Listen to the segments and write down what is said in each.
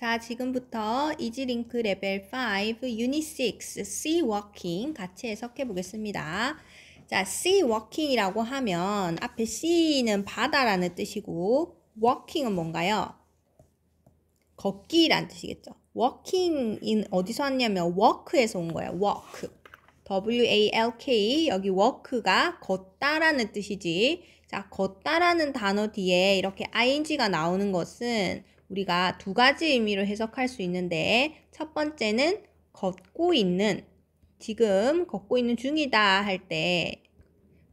자, 지금부터 이지링크 레벨 5 유닛 6 C 워킹 같이 해석해 보겠습니다. 자, C 워킹이라고 하면 앞에 C는 바다라는 뜻이고 워킹은 뭔가요? 걷기란 뜻이겠죠. 워킹인 어디서 왔냐면 워크에서 온 거예요. 워크. W-A-L-K 여기 워크가 걷다라는 뜻이지 자 걷다라는 단어 뒤에 이렇게 ing가 나오는 것은 우리가 두 가지 의미로 해석할 수 있는데 첫 번째는 걷고 있는 지금 걷고 있는 중이다 할 때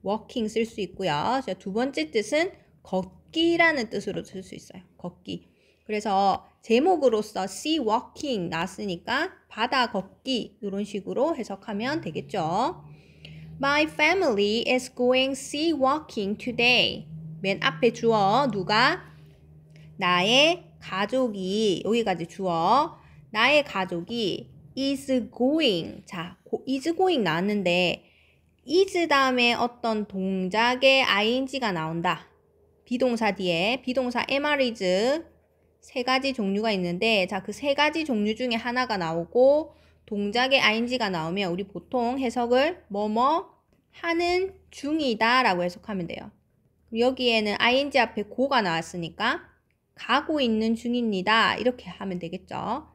walking 쓸 수 있고요. 두 번째 뜻은 걷기라는 뜻으로 쓸 수 있어요. 걷기. 그래서 제목으로서 sea walking 나왔으니까 바다 걷기 이런 식으로 해석하면 되겠죠. My family is going sea walking today. 맨 앞에 주어 누가 나의 가족이 여기까지 주어 나의 가족이 is going 자 is going 나왔는데 is 다음에 어떤 동작에 ing가 나온다 비동사 뒤에 비동사 mr is 세 가지 종류가 있는데 자 그 세 가지 종류 중에 하나가 나오고 동작에 ing가 나오면 우리 보통 해석을 뭐뭐 하는 중이다 라고 해석하면 돼요 여기에는 ing 앞에 고가 나왔으니까 가고 있는 중입니다. 이렇게 하면 되겠죠.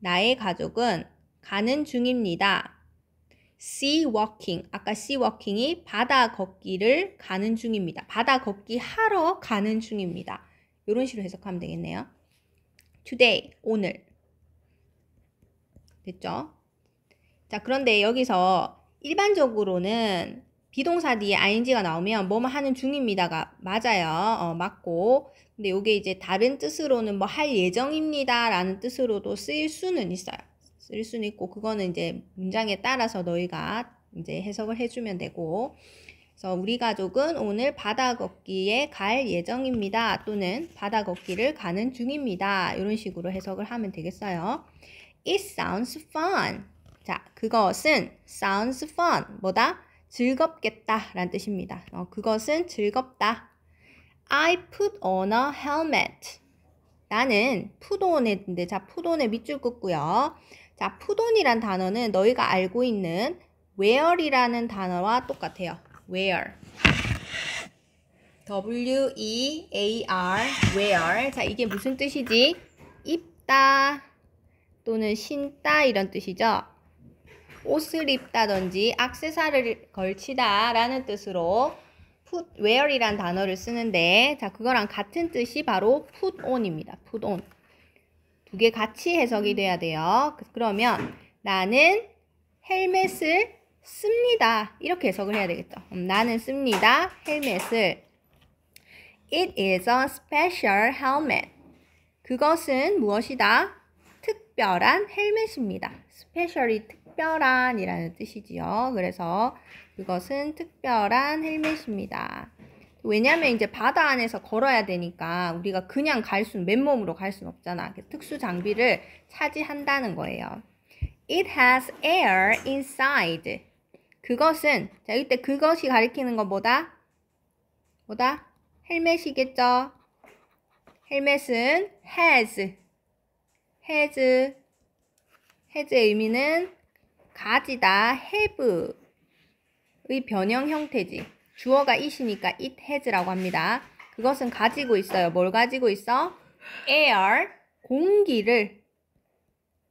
나의 가족은 가는 중입니다. sea walking. 아까 sea walking이 바다 걷기를 가는 중입니다. 바다 걷기 하러 가는 중입니다. 이런 식으로 해석하면 되겠네요. today, 오늘. 됐죠? 자, 그런데 여기서 일반적으로는 비동사 뒤에 ing가 나오면 뭐뭐 하는 중입니다가 맞아요. 어, 맞고 근데 이게 이제 다른 뜻으로는 뭐 할 예정입니다 라는 뜻으로도 쓰일 수는 있어요. 쓸 수는 있고 그거는 이제 문장에 따라서 너희가 이제 해석을 해주면 되고 그래서 우리 가족은 오늘 바다 걷기에 갈 예정입니다 또는 바다 걷기를 가는 중입니다 이런 식으로 해석을 하면 되겠어요 It sounds fun 자 그것은 sounds fun 뭐다? 즐겁겠다 라는 뜻입니다 어, 그것은 즐겁다 I put on a helmet. 나는 put on인데 자 put on에 밑줄 긋고요. 자 put on이란 단어는 너희가 알고 있는 wear이라는 단어와 똑같아요. wear. W E A R wear. 자 이게 무슨 뜻이지? 입다 또는 신다 이런 뜻이죠. 옷을 입다든지 악세사를 리 걸치다 라는 뜻으로 footwear이란 단어를 쓰는데 자 그거랑 같은 뜻이 바로 put on입니다. put on. 두 개 같이 해석이 돼야 돼요. 그러면 나는 헬멧을 씁니다. 이렇게 해석을 해야 되겠죠. 음, 나는 씁니다. 헬멧을. It is a special helmet. 그것은 무엇이다? 특별한 헬멧입니다. s p e c 스페셜이 특 특별한 이라는 뜻이지요. 그래서 그것은 특별한 헬멧입니다. 왜냐하면 이제 바다 안에서 걸어야 되니까 우리가 그냥 갈 순, 맨몸으로 갈 순 없잖아. 그 특수 장비를 차지한다는 거예요. It has air inside. 그것은, 자, 이때 그것이 가리키는 것보다 뭐다? 헬멧이겠죠? 헬멧은 has. has. has의 의미는 가지다 have의 변형 형태지. 주어가 it이니까 it has라고 합니다. 그것은 가지고 있어요. 뭘 가지고 있어? air, 공기를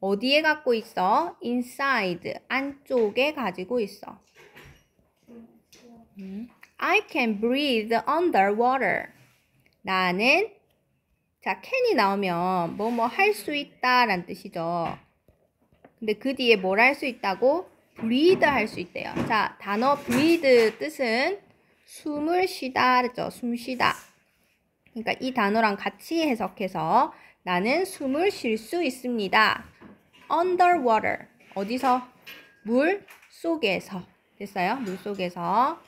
어디에 갖고 있어? inside, 안쪽에 가지고 있어. 음. I can breathe underwater. 나는 자 can이 나오면 뭐뭐 할 수 있다 라는 뜻이죠. 근데 그 뒤에 뭘 할 수 있다고? 브리드 할 수 있대요. 자, 단어 브리드 뜻은 숨을 쉬다 그랬죠. 숨 쉬다. 그러니까 이 단어랑 같이 해석해서 나는 숨을 쉴 수 있습니다. underwater 어디서? 물 속에서 됐어요? 물 속에서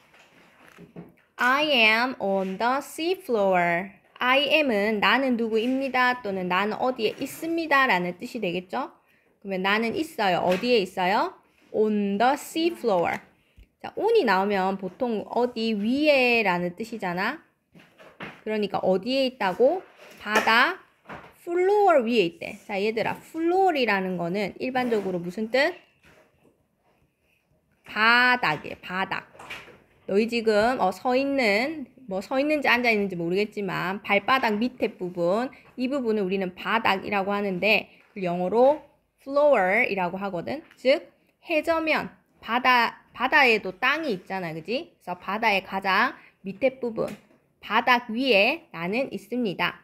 I am on the sea floor. I am은 나는 누구입니다 또는 나는 어디에 있습니다 라는 뜻이 되겠죠? 그러면 나는 있어요. 어디에 있어요? on the sea floor. 자, on이 나오면 보통 어디 위에라는 뜻이잖아. 그러니까 어디에 있다고? 바다 플로어 위에 있대. 자, 얘들아. 플로어이라는 거는 일반적으로 무슨 뜻? 바닥이에요. 바닥. 너희 지금 어, 서 있는 뭐 서 있는지 앉아 있는지 모르겠지만 발바닥 밑에 부분 이 부분을 우리는 바닥이라고 하는데 그 영어로 floor이라고 하거든. 즉 해저면 바다 바다에도 땅이 있잖아, 그지? 그래서 바다의 가장 밑에 부분 바닥 위에 나는 있습니다.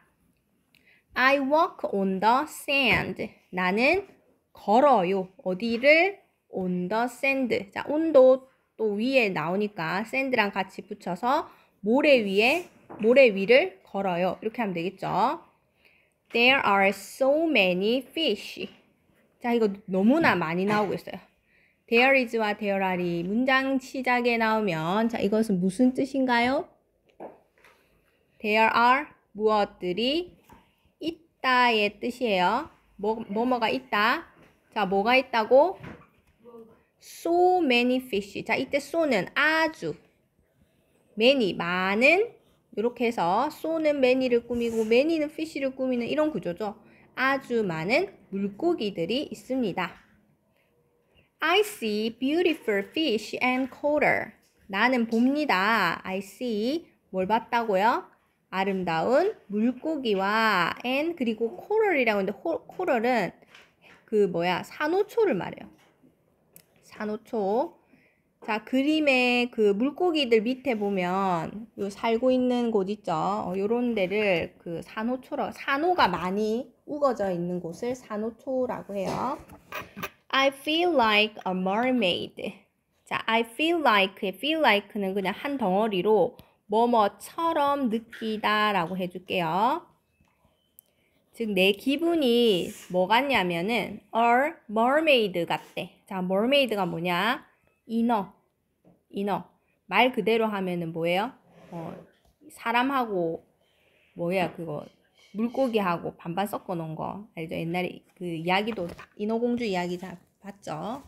I walk on the sand. 나는 걸어요. 어디를 on the sand. 자, 온도 또 위에 나오니까 s a n d 랑 같이 붙여서 모래 위에 모래 위를 걸어요. 이렇게 하면 되겠죠? There are so many fish. 자, 이거 너무나 많이 나오고 있어요. There is와 there are이 문장 시작에 나오면 자, 이것은 무슨 뜻인가요? There are 무엇들이 있다의 뭐, 뭐뭐가 있다. 자, 뭐가 있다고? So many fish. 자, 이때 so는 아주 many, 많은 이렇게 해서 so는 many를 꾸미고 many는 fish를 꾸미는 이런 구조죠. 아주 많은 물고기들이 있습니다. I see beautiful fish and coral. 나는 봅니다. I see 뭘 봤다고요? 아름다운 물고기와 and 그리고 코럴이라고 했는데 코럴은 그 뭐야 산호초를 말해요. 산호초 자, 그림의 그 물고기들 밑에 보면 요 살고 있는 곳 있죠? 어, 요런 데를 그 산호초라 산호가 많이 우거져 있는 곳을 산호초라고 해요. I feel like a mermaid. 자, I feel like, 그 feel like는 그냥 한 덩어리로 뭐뭐처럼 느끼다라고 해줄게요. 즉, 내 기분이 뭐 같냐면은 a mermaid 같대. 자, mermaid가 뭐냐? 인어, 인어. 말 그대로 하면은 뭐예요? 어, 사람하고 뭐야 그거 물고기하고 반반 섞어 놓은 거 알죠? 옛날에 그 이야기도 인어공주 이야기 다 봤죠?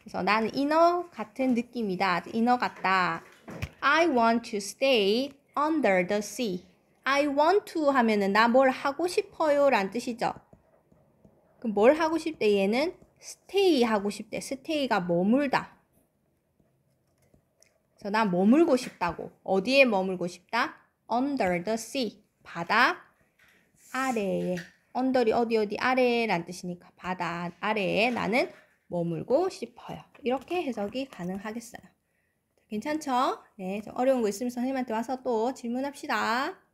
그래서 나는 인어 같은 느낌이다. 인어 같다. I want to stay under the sea. I want to 하면은 나 뭘 하고 싶어요 란 뜻이죠. 그럼 뭘 하고 싶대 얘는 stay 하고 싶대. stay가 머물다. 그래서 난 머물고 싶다고. 어디에 머물고 싶다? Under the sea. 바다 아래에. under이 어디 어디 아래란 뜻이니까 바다 아래에 나는 머물고 싶어요. 이렇게 해석이 가능하겠어요. 괜찮죠? 네, 좀 어려운 거 있으면 선생님한테 와서 또 질문합시다.